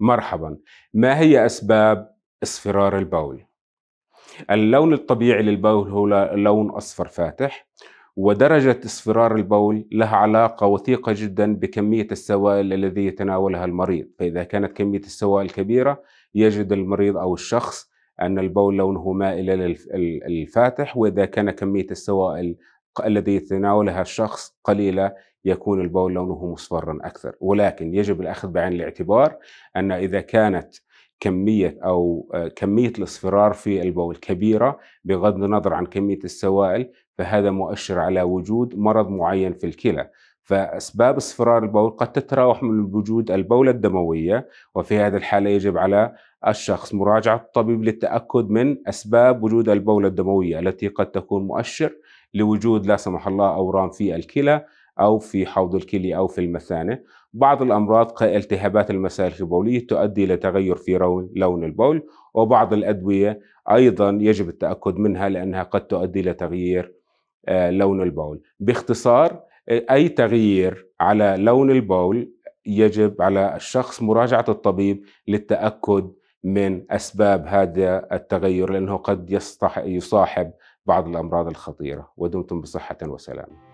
مرحبا ما هي أسباب اصفرار البول؟ اللون الطبيعي للبول هو لون أصفر فاتح ودرجة اصفرار البول لها علاقة وثيقة جدا بكمية السوائل الذي يتناولها المريض فإذا كانت كمية السوائل كبيرة يجد المريض أو الشخص أن البول لونه مائل للفاتح وإذا كان كمية السوائل الذي يتناولها الشخص قليلة يكون البول لونه مصفرا أكثر ولكن يجب الأخذ بعين الاعتبار أن إذا كانت كمية أو آه، كمية الاصفرار في البول كبيرة بغض النظر عن كمية السوائل فهذا مؤشر على وجود مرض معين في الكلى فأسباب اصفرار البول قد تتراوح من وجود البولة الدموية وفي هذه الحالة يجب على الشخص مراجعة الطبيب للتأكد من أسباب وجود البولة الدموية التي قد تكون مؤشر لوجود لا سمح الله اورام في الكلى او في حوض الكلي او في المثانه. بعض الامراض التهابات المسالك البوليه تؤدي الى تغير في لون البول وبعض الادويه ايضا يجب التاكد منها لانها قد تؤدي الى تغيير آه، لون البول. باختصار آه، اي تغيير على لون البول يجب على الشخص مراجعه الطبيب للتاكد من اسباب هذا التغير لانه قد يصطح يصاحب بعض الأمراض الخطيرة ودمتم بصحة وسلام